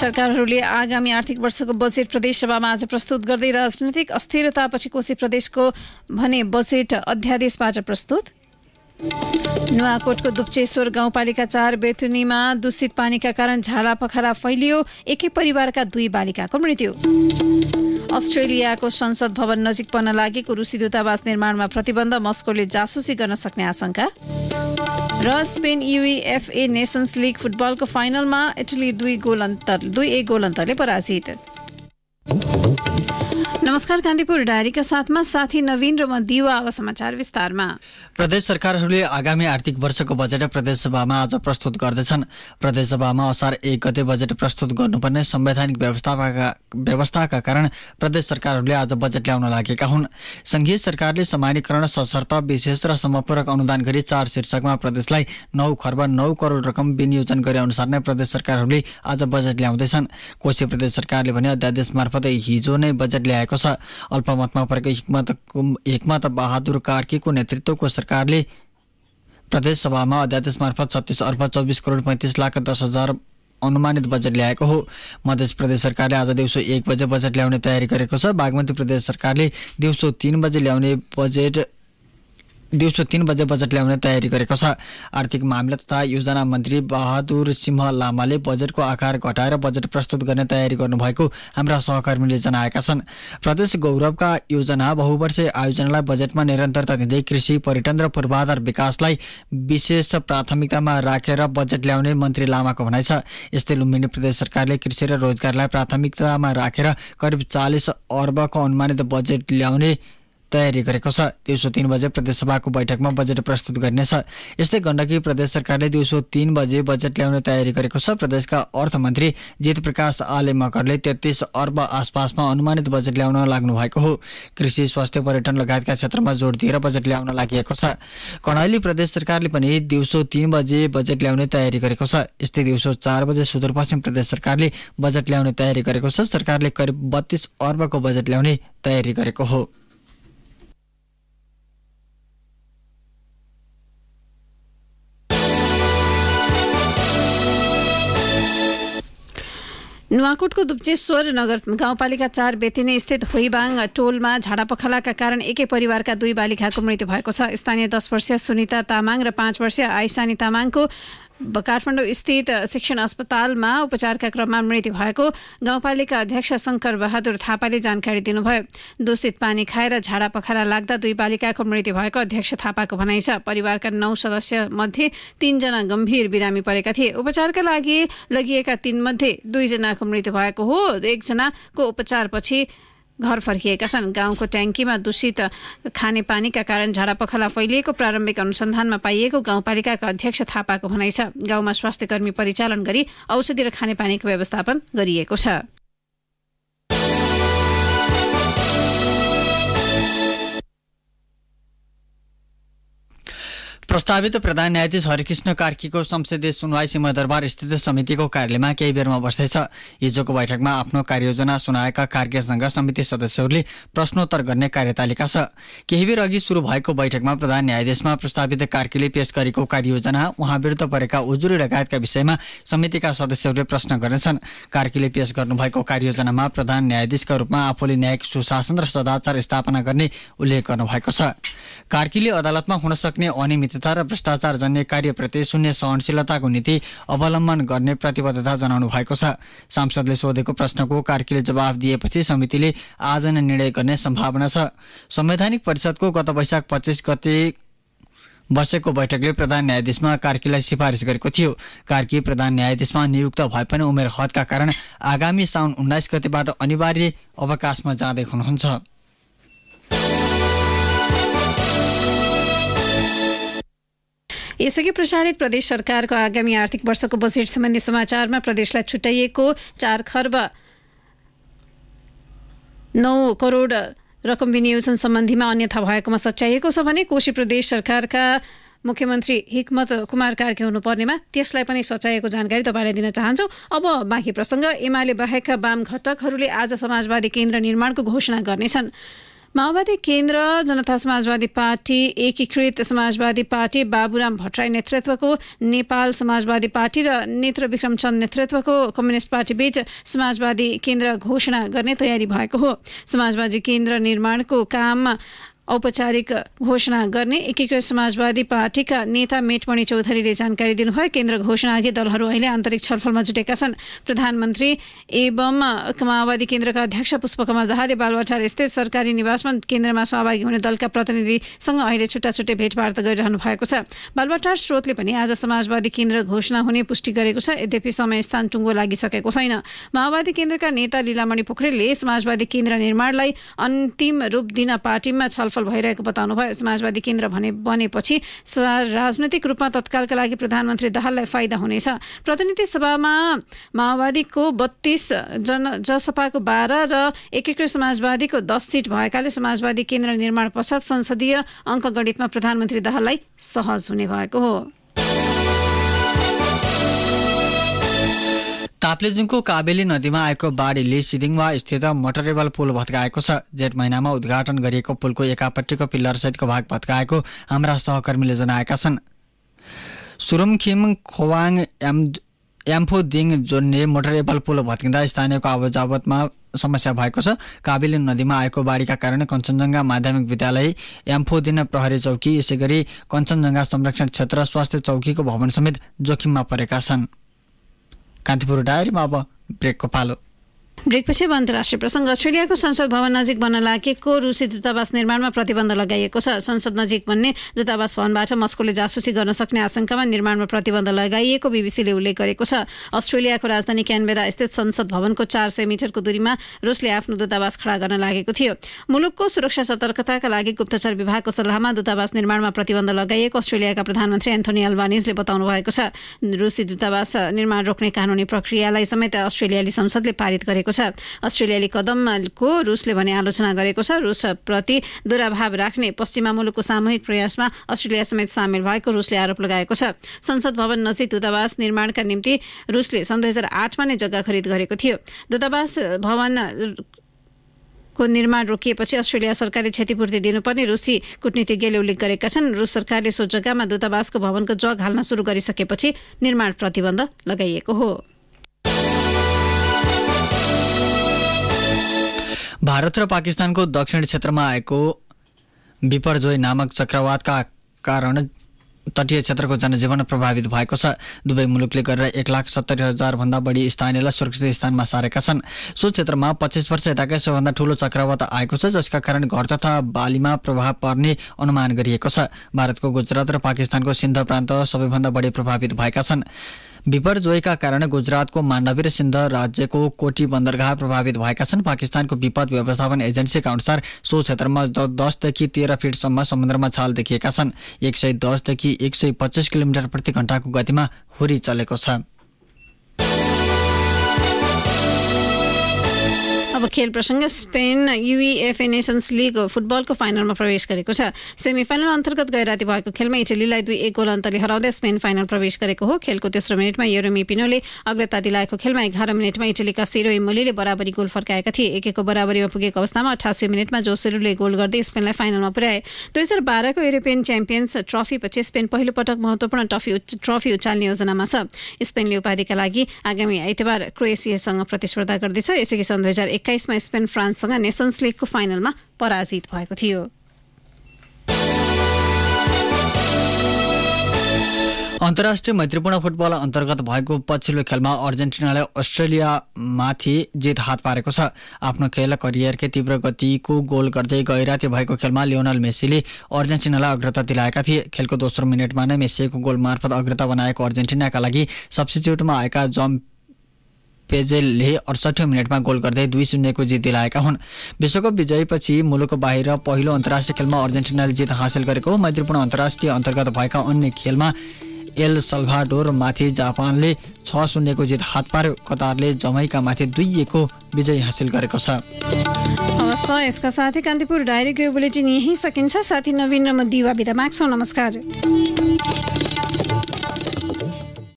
सरकारहरूले आगामी आर्थिक वर्षको बजेट प्रदेशसभामा आज प्रस्तुत गर्दै राजनैतिक अस्थिरतापछि कोशी प्रदेशको भने बजेट अध्यादेशबाट प्रस्तुत नुवाकोटको दुप्चेश्वर गाउँपालिका चार बेथुनीमा दूषित पानीका कारण झाडा पखाडा फैलियो एकै परिवारका दुई बालिकाको मृत्यु अस्ट्रेलियाको संसद भवन नजिक पर्न लागेको रुसी दूतावास निर्माणमा प्रतिबन्ध मस्कोले जासुसी गर्न सक्ने आशंका र स्पेन युएफए नेसन्स लिग फुटबलको फाइनलमा इटली दुई गोल अन्तर दुई एक गोल अन्तरले पराजित नमस्कार कान्तिपुर डायरीका साथमा साथी नवीन र म दिवा अब समाचार विस्तारमा प्रदेश सरकारहरूले आगामी आर्थिक वर्षको बजेट प्रदेशसभामा आज प्रस्तुत गर्दछन् प्रदेशसभामा असार एक गते बजेट प्रस्तुत गर्नुपर्ने संवैधानिक व्यवस्थाका व्यवस्थाका कारण प्रदेश सरकारहरूले आज बजेट ल्याउन लागेका हुन् सङ्घीय सरकारले समानीकरण सशर्त विशेष र समपूरक अनुदान गरी चार शीर्षकमा प्रदेशलाई नौ खर्ब नौ करोड रकम विनियोजन गरे अनुसार नै प्रदेश सरकारहरूले आज बजेट ल्याउँदैछन् कोशी प्रदेश सरकारले भने अध्यादेश मार्फत हिजो नै बजेट ल्याएको छ अल्पमतमा परेको हिक्मत बहादुर कार्कीको नेतृत्वको सरकारले प्रदेश सभामा अध्यादेश मार्फत छत्तिस अर्ब चौबिस करोड पैँतिस लाख दस हजार अनुमानित बजेट ल्याएको हो मध्य प्रदेश सरकारले आज दिउँसो एक बजे बजेट ल्याउने तयारी गरेको छ बागमती प्रदेश सरकारले दिउँसो तिन बजे ल्याउने बजेट दिउँसो तिन बजे बजेट ल्याउने तयारी गरेको छ आर्थिक मामिला तथा योजना मन्त्री बहादुर सिंह लामाले बजेटको आकार घटाएर बजेट प्रस्तुत गर्ने तयारी गर्नुभएको हाम्रा सहकर्मीले जनाएका छन् प्रदेश गौरवका योजना बहुवर्षीय आयोजनालाई बजेटमा निरन्तरता दिँदै कृषि पर्यटन र पूर्वाधार विकासलाई विशेष प्राथमिकतामा राखेर बजेट ल्याउने मन्त्री लामाको भनाइ छ यस्तै लुम्बिनी प्रदेश सरकारले कृषि र रोजगारलाई प्राथमिकतामा राखेर करिब चालिस अर्बको अनुमानित बजेट ल्याउने तयारी गरेको छ दिउँसो तिन बजे प्रदेशसभाको बैठकमा बजेट प्रस्तुत गर्नेछ यस्तै गण्डकी प्रदेश सरकारले दिउँसो तिन बजे बजेट ल्याउने तयारी गरेको छ प्रदेशका अर्थमन्त्री प्रकाश आले मकरले तेत्तिस अर्ब आसपासमा अनुमानित बजेट ल्याउन लाग्नु भएको हो कृषि स्वास्थ्य पर्यटन लगायतका क्षेत्रमा जोड दिएर बजेट ल्याउन लागि छ कर्णाली प्रदेश सरकारले पनि दिउँसो तिन बजे बजेट ल्याउने तयारी गरेको छ यस्तै दिउँसो चार बजे सुदूरपश्चिम प्रदेश सरकारले बजेट ल्याउने तयारी गरेको छ सरकारले करिब बत्तीस अर्बको बजेट ल्याउने तयारी गरेको हो नुवाकोटको दुप्चेश्वर नगर गाउँपालिका चार बेतिने स्थित होइबाङ टोलमा झाडापखालाका कारण एकै परिवारका दुई बालिकाको मृत्यु भएको छ स्थानीय दस वर्षीय सुनिता तामाङ र पाँच वर्षीय आइसानी तामाङको काठमाडौँ स्थित शिक्षण अस्पतालमा उपचारका क्रममा मृत्यु भएको गाउँपालिका अध्यक्ष शङ्कर बहादुर थापाले जानकारी दिनुभयो दूषित पानी खाएर झाडा पखाला लाग्दा दुई बालिकाको मृत्यु भएको अध्यक्ष थापाको भनाइ छ परिवारका नौ सदस्य मध्ये तीनजना गम्भीर बिरामी परेका थिए उपचारका लागि लगिएका तीनमध्ये दुईजनाको मृत्यु भएको हो एकजनाको उपचारपछि घर फर्किएका छन् गाउँको ट्याङ्कीमा दूषित खानेपानीका कारण झाडापखाला फैलिएको प्रारम्भिक अनुसन्धानमा पाइएको गाउँपालिकाका अध्यक्ष थापाको भनाइ छ गाउँमा स्वास्थ्य कर्मी परिचालन गरी औषधि र खानेपानीको व्यवस्थापन गरिएको छ प्रस्तावित प्रधान न्यायाधीश हरिकृष्ण कार्कीको संसदीय सुनवाई सिंहदरबार स्थित समितिको कार्यालयमा केही बेरमा बस्दैछ हिजोको बैठकमा आफ्नो कार्ययोजना सुनाएका कार्कीसँग समिति सदस्यहरूले प्रश्नोत्तर गर्ने कार्यतालिका छ केही बेर अघि सुरु भएको बैठकमा प्रधान न्यायाधीशमा प्रस्तावित कार्कीले पेश गरेको कार्ययोजना उहाँ विरुद्ध परेका उजुरी लगायतका विषयमा समितिका सदस्यहरूले प्रश्न गर्नेछन् कार्कीले पेश गर्नुभएको कार्ययोजनामा प्रधान न्यायाधीशका रूपमा आफूले न्यायिक सुशासन र सदाचार स्थापना गर्ने उल्लेख गर्नुभएको छ कार्कीले अदालतमा हुन सक्ने अनियमित तथा र भ्रष्टाचार जन्य कार्यप्रति शून्य सहनशीलताको नीति अवलम्बन गर्ने प्रतिबद्धता जनाउनु भएको छ सांसदले सोधेको प्रश्नको कार्कीले जवाब दिएपछि समितिले आज नै निर्णय गर्ने सम्भावना छ संवैधानिक परिषदको गत वैशाख पच्चिस गते बसेको बैठकले प्रधान न्यायाधीशमा कार्कीलाई सिफारिस गरेको थियो कार्की प्रधान न्यायाधीशमा नियुक्त भए पनि उमेर हदका कारण आगामी साउन उन्नाइस गतिबाट अनिवार्य अवकाशमा जाँदै हुनुहुन्छ यसअघि प्रसारित प्रदेश सरकारको आगामी आर्थिक वर्षको बजेट सम्बन्धी समाचारमा प्रदेशलाई छुट्याइएको चार खर्ब नौ करोड रकम विनियोजन सम्बन्धीमा अन्यथा भएकोमा सच्याइएको छ भने कोशी प्रदेश सरकारका मुख्यमन्त्री हिक्मत कुमार कार्की हुनुपर्नेमा त्यसलाई पनि सचाएको जानकारी तपाईँलाई दिन चाहन्छौँ अब बाँकी प्रसङ्ग एमाले बाहेकका वाम घटकहरूले आज समाजवादी केन्द्र निर्माणको घोषणा गर्नेछन् माओवादी केन्द्र जनता समाजवादी पार्टी एकीकृत समाजवादी पार्टी बाबुराम भट्टराई नेतृत्वको नेपाल समाजवादी पार्टी र नेत्र विक्रमचन्द नेतृत्वको कम्युनिस्ट पार्टीबीच समाजवादी केन्द्र घोषणा गर्ने तयारी भएको हो समाजवादी केन्द्र निर्माणको काममा औपचारिक घोषणा गर्ने एकीकृत समाजवादी पार्टीका नेता मेटमणि चौधरीले जानकारी दिनुभयो केन्द्र घोषणा अघि दलहरू अहिले आन्तरिक छलफलमा जुटेका छन् प्रधानमन्त्री एवं माओवादी केन्द्रका अध्यक्ष पुष्पकमल दाहालले बालवाटार स्थित सरकारी निवासमा केन्द्रमा सहभागी हुने दलका प्रतिनिधिसँग अहिले छुट्टा छुट्टै भेटवार्ता गरिरहनु भएको छ बालवाटार स्रोतले पनि आज समाजवादी केन्द्र घोषणा हुने पुष्टि गरेको छ यद्यपि समय स्थान टुङ्गो लागिसकेको छैन माओवादी केन्द्रका नेता लीलामणि पोखरेलले समाजवादी केन्द्र निर्माणलाई अन्तिम रूप दिन पार्टीमा छलफल छलफल भइरहेको बताउनुभयो समाजवादी केन्द्र भने बनेपछि राजनैतिक रूपमा तत्कालका लागि प्रधानमन्त्री दाहाललाई फाइदा हुनेछ प्रतिनिधि सभामा माओवादीको बत्तीस जन जसपाको बाह्र र एकीकृत समाजवादीको दस सिट भएकाले समाजवादी केन्द्र निर्माण पश्चात संसदीय अङ्कगणितमा प्रधानमन्त्री दाहाललाई सहज हुने भएको हो ताप्लेजुङको काबेली नदीमा आएको बाढीले सिदिङमा स्थित मोटरेबल पुल भत्काएको छ जेठ महिनामा उद्घाटन गरिएको पुलको एकापट्टिको सहितको भाग भत्काएको हाम्रा सहकर्मीले जनाएका छन् सुरुमखिम खोवाङ एम एम्फोदिङ जोड्ने मोटरेबल पुल भत्किँदा स्थानीयको आवजावतमा समस्या भएको छ काबेली नदीमा आएको बाढीका कारण कञ्चनजङ्घा माध्यमिक विद्यालय एम्फोदिन प्रहरी चौकी यसै गरी कञ्चनजङ्घा संरक्षण क्षेत्र स्वास्थ्य चौकीको भवन समेत जोखिममा परेका छन् कान्तिपुर डायरीमा अब ब्रेकको पालो ब्रेकपछि अन्तर्राष्ट्रिय प्रसङ्ग अस्ट्रेलियाको संसद भवन नजिक बन्न लागेको रुसी दूतावास निर्माणमा प्रतिबन्ध लगाइएको छ संसद नजिक बन्ने दूतावास भवनबाट मस्कोले जासुसी गर्न सक्ने आशंकामा निर्माणमा प्रतिबन्ध लगाइएको बिबिसीले उल्लेख गरेको छ अस्ट्रेलियाको राजधानी क्यानबेरा स्थित संसद भवनको चार सय मिटरको दूरीमा रुसले आफ्नो दूतावास खडा गर्न लागेको थियो मुलुकको सुरक्षा सतर्कताका लागि गुप्तचर विभागको सल्लाहमा दूतावास निर्माणमा प्रतिबन्ध लगाइएको अस्ट्रेलियाका प्रधानमन्त्री एन्थोनी अल्बानिजले बताउनु भएको छ रुसी दूतावास निर्माण रोक्ने कानुनी प्रक्रियालाई समेत अस्ट्रेलियाली संसदले पारित गरेको गरेको छ अस्ट्रेलियाली कदमको रुसले भने आलोचना गरेको छ रुसप्रति दुराभाव राख्ने पश्चिमा मुलुकको सामूहिक प्रयासमा अस्ट्रेलिया समेत सामेल भएको रुसले आरोप लगाएको छ संसद भवन नजिक दूतावास निर्माणका निम्ति रुसले सन् दुई हजार आठमा नै जग्गा खरिद गरेको थियो दूतावास भवन को निर्माण रोकिएपछि अस्ट्रेलिया सरकारले क्षतिपूर्ति दिनुपर्ने रुसी कुटनीतिज्ञले उल्लेख गरेका छन् रुस सरकारले सो जग्गामा दूतावासको भवनको जग हाल्न सुरु गरिसकेपछि निर्माण प्रतिबन्ध लगाइएको हो भारत र पाकिस्तानको दक्षिण क्षेत्रमा आएको विपरजोय नामक चक्रवातका कारण तटीय क्षेत्रको जनजीवन प्रभावित भएको छ दुवै मुलुकले गरेर एक लाख सत्तरी हजारभन्दा बढी स्थानीयलाई सुरक्षित स्थानमा सारेका छन् सो क्षेत्रमा पच्चिस वर्ष यताकै सबैभन्दा ठुलो चक्रवात आएको छ जसका कारण घर तथा बालीमा प्रभाव पर्ने अनुमान गरिएको छ भारतको गुजरात र पाकिस्तानको सिन्ध प्रान्त सबैभन्दा बढी प्रभावित भएका छन् विपरजोयका कारण गुजरातको मानवीर सिन्ध राज्यको कोटी बन्दरगाह प्रभावित भएका छन् पाकिस्तानको विपद व्यवस्थापन एजेन्सीका अनुसार सो क्षेत्रमा दसदेखि तेह्र फिटसम्म समुद्रमा छाल देखिएका छन् एक सय दसदेखि एक सय पच्चिस किलोमिटर प्रति घण्टाको गतिमा हुरी चलेको छ अब खेल प्रसङ्ग स्पेन युइएफए नेसन्स लिग फुटबलको फाइनलमा प्रवेश गरेको छ सेमी फाइनल अन्तर्गत गै राति भएको खेलमा इटलीलाई दुई एक गोल अन्तरले हराउँदै स्पेन फाइनल प्रवेश गरेको हो खेलको तेस्रो मिनटमा युरोमी पिनोले अग्रता दिलाएको खेलमा एघार मिनटमा इटलीका सिरो मोलीले बराबरी गोल फर्काएका थिए एक एकको बराबरीमा पुगेको अवस्थामा अठासी मिनटमा जोसेरोले गोल गर्दै स्पेनलाई फाइनलमा पुर्याए दुई हजार बाह्रको युरोपियन च्याम्पियन्स ट्रफीपछि स्पेन पहिलो पटक महत्त्वपूर्ण ट्रफी ट्रफी उचाल्ने योजनामा छ स्पेनले उपाधिका लागि आगामी आइतबार क्रोएसियासँग प्रतिस्पर्धा गर्दैछ यसअघि सन् दुई हजार एक्काइसमा स्पेन फ्रान्ससँग नेसन्स लिगको फाइनलमा पराजित भएको थियो अन्तर्राष्ट्रिय मैत्रीपूर्ण फुटबल अन्तर्गत भएको पछिल्लो खेलमा अर्जेन्टिनाले अस्ट्रेलियामाथि जित हात पारेको छ आफ्नो खेल करियरकै तीव्र गतिको गोल गर्दै गैराती भएको खेलमा लियोनल मेसीले अर्जेन्टिनालाई अग्रता दिलाएका थिए खेलको दोस्रो मिनटमा नै मेसीको गोल मार्फत अग्रता बनाएको अर्जेन्टिनाका लागि सब्सिच्युटमा आएका जम्प पेजेलले अडसठी मिनटमा गोल गर्दै दुई शून्यको जित दिलाएका हुन् विश्वकप विजयपछि मुलुक बाहिर पहिलो अन्तर्राष्ट्रिय खेलमा अर्जेन्टिनाले जित हासिल गरेको मैत्रीपूर्ण अन्तर्राष्ट्रिय अन्तर्गत भएका अन्य खेलमा एल माथि जापानले छ शून्यको जित हात पार्यो कतारले जमैका जमैकामाथि दुईएको विजय हासिल गरेको छ हवस् यसका साथै कान्तिपुर डायरीको बुलेटिन यहीँ सकिन्छ साथी नवीन र म दिवा विधा माग्छौँ नमस्कार